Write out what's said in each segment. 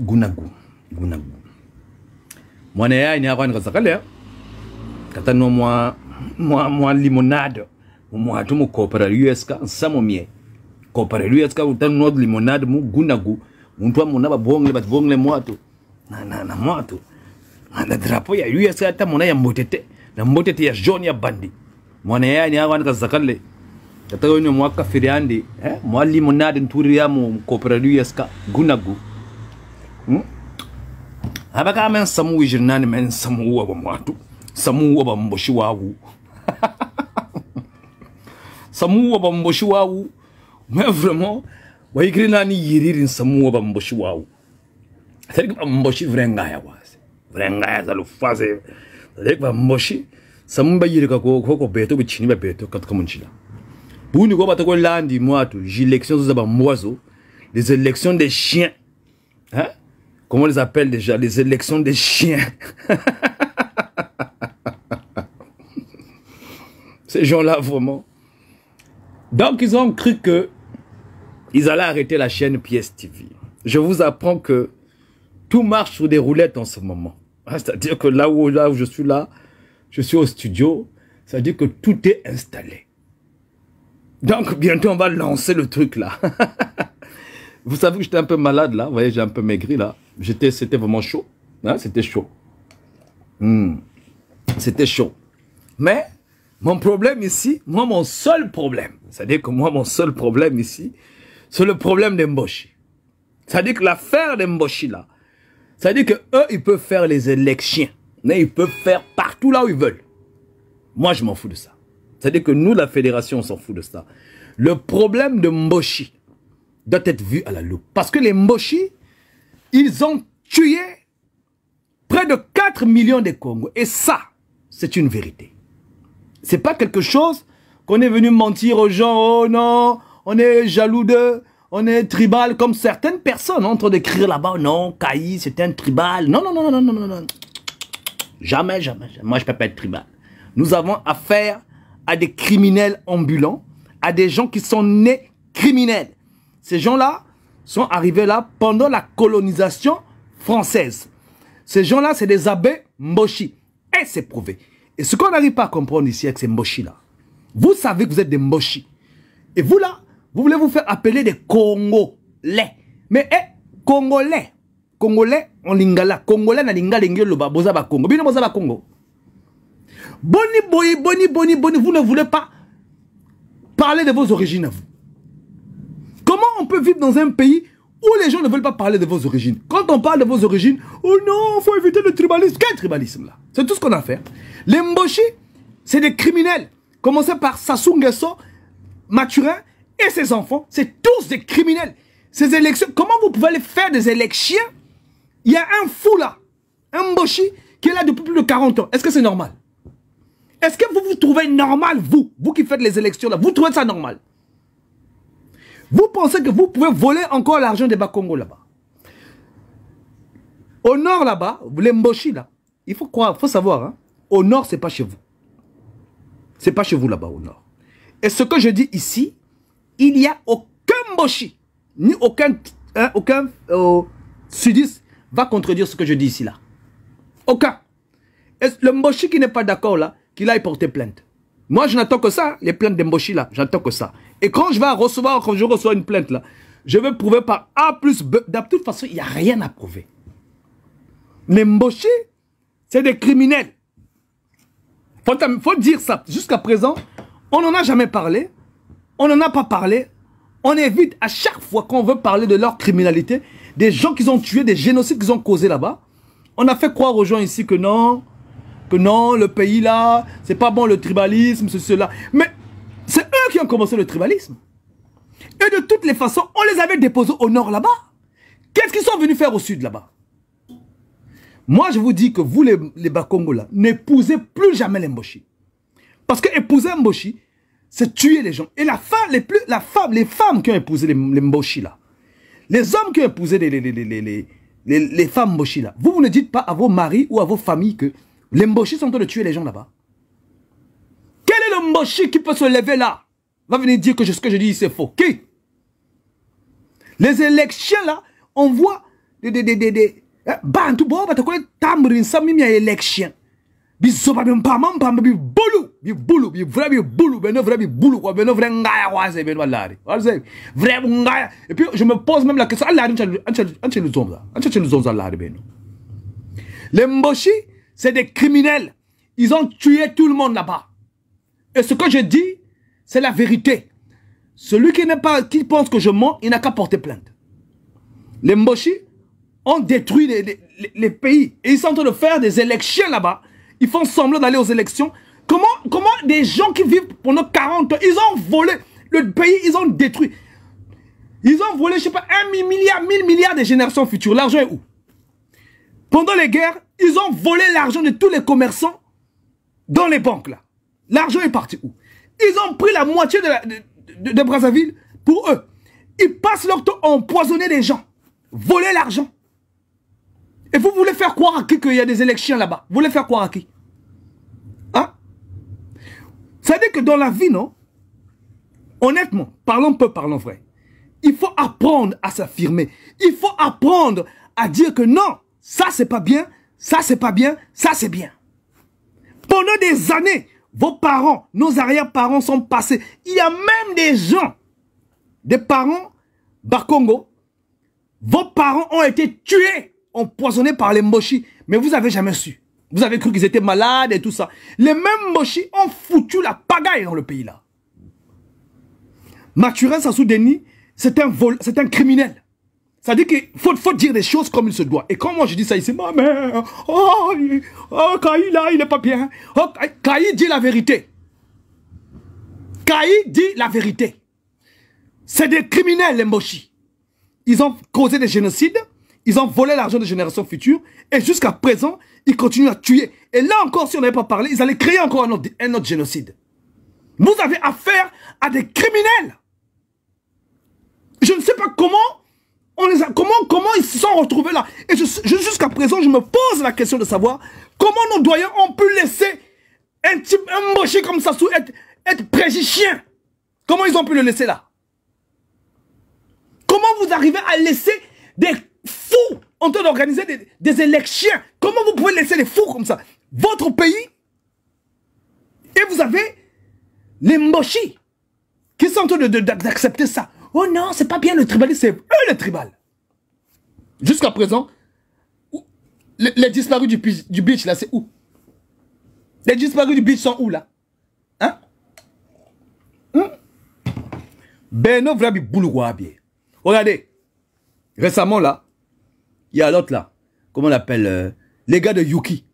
gunagu gunagu mwana yai ni hapa akwani kata katanwa mwa mwa mwa limonade mwatu mu US ka nsamomie US ka utanwa limonade mu gunagu muntu amuna bongle mwa mwatu na na na mwa mwatu na drapo ya US hata mwana ya mbotete na mbotete ya John ya bandi mwana yai ni akwani kazakalea kata ni mwa firiandi eh mwa nadi nturi ya yamo US ka gunagu habaka men samu jirnani men samu wa bamwatu samu wa bamboshi wawu samu wa bamboshi wawu mais vraiment wayigrinani yiririn samu wa bamboshi wawu c'est bamboshi vrai ngaya wase vrai ngaya zalu fase c'est bamboshi samu bayirika ko ko beto bichini ba beto katika munchila buni ko batako landi mwatu jilection za bambozo les élections des chiens hein comment les appelle déjà, les élections des chiens. Ces gens-là, vraiment. Donc, ils ont cru que ils allaient arrêter la chaîne PS TV. Je vous apprends que tout marche sur des roulettes en ce moment. Ah, c'est-à-dire que là où, là où je suis là, je suis au studio, c'est-à-dire que tout est installé. Donc, bientôt, on va lancer le truc là. Vous savez que j'étais un peu malade là, vous voyez, j'ai un peu maigri là c'était vraiment chaud. Hein, c'était chaud. Hmm, c'était chaud. Mais mon problème ici, moi, mon seul problème, c'est-à-dire que moi, mon seul problème ici, c'est le problème Mboshi. C'est-à-dire que l'affaire Mboshi là, c'est-à-dire que eux, ils peuvent faire les élections. Mais ils peuvent faire partout là où ils veulent. Moi, je m'en fous de ça. C'est-à-dire que nous, la fédération, on s'en fout de ça. Le problème de Mboshi doit être vu à la loupe. Parce que les Mboshi, ils ont tué près de 4 millions de Congos. Et ça, c'est une vérité. C'est pas quelque chose qu'on est venu mentir aux gens. Oh non, on est jaloux d'eux. On est tribal comme certaines personnes en train d'écrire là-bas. Oh non, Kaï, c'est un tribal. Non, non, non, non, non, non, non. Jamais, jamais, jamais. Moi, je peux pas être tribal. Nous avons affaire à des criminels ambulants, à des gens qui sont nés criminels. Ces gens-là, sont arrivés là pendant la colonisation française. Ces gens-là, c'est des abbés Mboshi. Et c'est prouvé. Et ce qu'on n'arrive pas à comprendre ici avec ces Mboshi-là, vous savez que vous êtes des Mboshi. Et vous là, vous voulez vous faire appeler des Congolais. Mais eh, Congolais. Congolais, en lingala. Congolais, na lingala loba. Boza ba Congo. Bien, boza ba Congo. Boni, boni, boni, boni, boni. Vous ne voulez pas parler de vos origines à vous on peut vivre dans un pays où les gens ne veulent pas parler de vos origines. Quand on parle de vos origines, oh non, faut éviter le tribalisme. Quel tribalisme là C'est tout ce qu'on a fait. Les Mboshi, c'est des criminels. Commencez par Sassou Maturin et ses enfants. C'est tous des criminels. Ces élections, comment vous pouvez aller faire des élections Il y a un fou là, un Mboshi, qui est là depuis plus de 40 ans. Est-ce que c'est normal Est-ce que vous vous trouvez normal, vous, vous qui faites les élections là, vous trouvez ça normal vous pensez que vous pouvez voler encore l'argent des Bakongo là-bas. Au nord là-bas, les Mboshi là, il faut croire, faut savoir, hein. au nord, c'est pas chez vous. C'est pas chez vous là-bas au nord. Et ce que je dis ici, il n'y a aucun Mboshi, ni aucun, hein, aucun euh, sudiste va contredire ce que je dis ici là. Aucun. le Mboshi qui n'est pas d'accord là, qu'il aille porter plainte. Moi, je n'attends que ça, les plaintes d'Emboshi, là. J'attends que ça. Et quand je vais recevoir, quand je reçois une plainte, là, je vais prouver par A plus B. De toute façon, il n'y a rien à prouver. Les Mboshi, c'est des criminels. Faut, faut dire ça. Jusqu'à présent, on n'en a jamais parlé. On n'en a pas parlé. On évite à chaque fois qu'on veut parler de leur criminalité, des gens qu'ils ont tués, des génocides qu'ils ont causés là-bas. On a fait croire aux gens ici que non, que non, le pays là, c'est pas bon le tribalisme, c'est cela. Mais c'est eux qui ont commencé le tribalisme. Et de toutes les façons, on les avait déposés au nord là-bas. Qu'est-ce qu'ils sont venus faire au sud là-bas Moi, je vous dis que vous, les, les là, n'épousez plus jamais les Mboshi. Parce que épouser un Mboshi, c'est tuer les gens. Et la femme, les, femmes qui ont épousé les, Mboshi là, les hommes qui ont épousé les, les, femmes Mboshi là, vous ne dites pas à vos maris ou à vos familles que les Mboshi sont en train de tuer les gens là-bas. Quel est le Mboshi qui peut se lever là Va venir dire que ce que je dis, c'est faux. Qui Les élections là, on voit des... des, des, election hein? bah, bah, mais ben ben ben et puis je me pose même la question alari les c'est des criminels. Ils ont tué tout le monde là-bas. Et ce que je dis, c'est la vérité. Celui qui, pas, qui pense que je mens, il n'a qu'à porter plainte. Les Mboshi ont détruit les, pays. Et ils sont en train de faire des élections là-bas. Ils font semblant d'aller aux élections. Comment, comment des gens qui vivent pendant 40 ans, ils ont volé le pays, ils ont détruit. Ils ont volé, je sais pas, un milliard, mille milliards de générations futures. L'argent est où Pendant les guerres, ils ont volé l'argent de tous les commerçants dans les banques, là. L'argent est parti où Ils ont pris la moitié de, Brazzaville pour eux. Ils passent leur temps à empoisonner des gens, voler l'argent. Et vous voulez faire croire à qui qu'il y a des élections là-bas Vous voulez faire croire à qui Hein Ça veut dire que dans la vie, non Honnêtement, parlons peu, parlons vrai. Il faut apprendre à s'affirmer. Il faut apprendre à dire que non, ça c'est pas bien, ça c'est pas bien, ça c'est bien. Pendant des années, vos parents, nos arrière-parents sont passés. Il y a même des gens, des parents, Bakongo, vos parents ont été tués, empoisonnés par les mochis, mais vous avez jamais su. Vous avez cru qu'ils étaient malades et tout ça. Les mêmes mochis ont foutu la pagaille dans le pays là. Mathurin Sassou Denis, c'est un, vol, un criminel. Ça dit qu'il faut, faut, dire des choses comme il se doit. Et quand moi je dis ça ici, ma mère, oh, oh Kaï là, il n'est pas bien. Oh, dit la vérité. Kaï dit la vérité. C'est des criminels, les Moshi. Ils ont causé des génocides, ils ont volé l'argent des générations futures, et jusqu'à présent, ils continuent à tuer. Et là encore, si on n'avait pas parlé, ils allaient créer encore un autre, un autre génocide. Vous avez affaire à des criminels. Je ne sais pas comment comment, comment ils se sont retrouvés là Et jusqu'à présent, je me pose la question de savoir comment nos doyens ont pu laisser un type embauché comme ça, être, être Comment ils ont pu le laisser là Comment vous arrivez à laisser des fous en train d'organiser des, élections Comment vous pouvez laisser des fous comme ça Votre pays et vous avez les moshis qui sont en train d'accepter ça. Oh non, c'est pas bien le tribalisme, le tribal. Jusqu'à présent, les, disparus du, du beach, là, c'est où Les disparus du beach sont où, là Hein hmm? Beno Vrabi Boulouabier. Regardez, récemment, là, il y a l'autre, là, comment on l'appelle euh, Les gars de Yuki.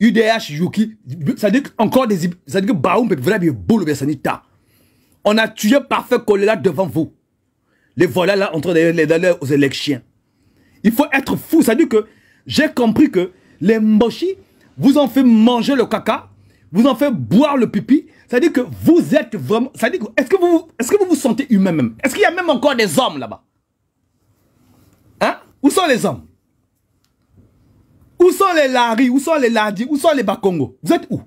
UDH Yuki, ça dit encore des... Ça veut dire que Baoum, Vrabi Boulouabier, Sanita. On a tué Parfait là devant vous. Les voilà là entre les d'aller aux élections. Il faut être fou. Ça veut dire que j'ai compris que les Mboshi vous ont fait manger le caca, vous ont fait boire le pipi. Ça veut dire que vous êtes vraiment... Ça veut que... Est-ce que, vous, est -ce que vous sentez humain même Est-ce qu'il y a même encore des hommes là-bas Hein Où sont les hommes Où sont les Lari Où sont les Ladi Où sont les Bakongo Vous êtes où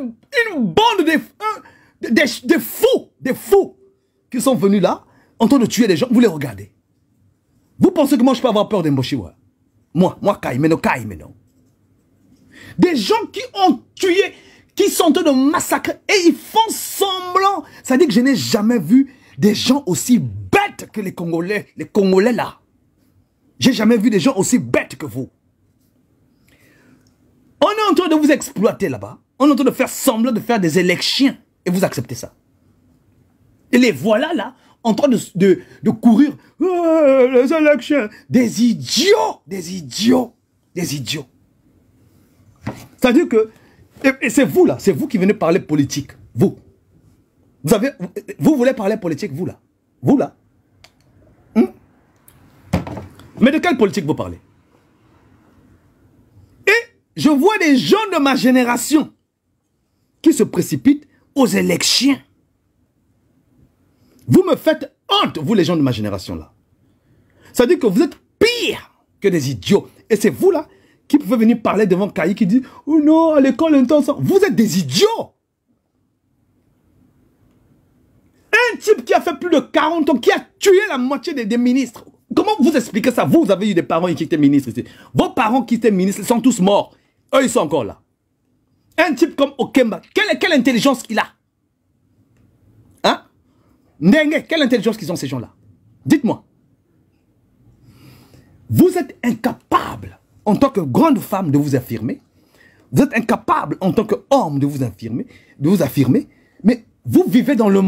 une, bande de, de, fous, des fous qui sont venus là, en train de tuer des gens, vous les regardez. Vous pensez que moi, je peux avoir peur des Mboshiwa Moi, moi, mais non. Des gens qui ont tué, qui sont en train de massacrer, et ils font semblant. Ça dit que je n'ai jamais vu des gens aussi bêtes que les Congolais, les Congolais là. J'ai jamais vu des gens aussi bêtes que vous. On est en train de vous exploiter là-bas. On est en train de faire semblant de faire des élections. Et vous acceptez ça. Et les voilà là, en train de, courir. Euh, les élections. Des idiots, des idiots, des idiots. C'est-à-dire que, et, c'est vous là, c'est vous qui venez parler politique, vous. Vous, avez, vous voulez parler politique, vous là. Vous là. Hmm? Mais de quelle politique vous parlez Et je vois des gens de ma génération qui se précipitent aux élections. Vous me faites honte, vous les gens de ma génération-là. Ça veut dire que vous êtes pire que des idiots. Et c'est vous là qui pouvez venir parler devant Kayi qui dit « Oh non, à l'école, Vous êtes des idiots Un type qui a fait plus de 40 ans, qui a tué la moitié des, ministres. Comment vous expliquez ça Vous, avez eu des parents qui étaient ministres ici. Vos parents qui étaient ministres sont tous morts. Eux, ils sont encore là. Un type comme Okemba, quelle, quelle intelligence il a Nengue quelle intelligence qu'ils ont ces gens-là Dites-moi. Vous êtes incapable, en tant que grande femme, de vous affirmer. Vous êtes incapable, en tant qu'homme, de vous affirmer, de vous affirmer. Mais vous vivez dans le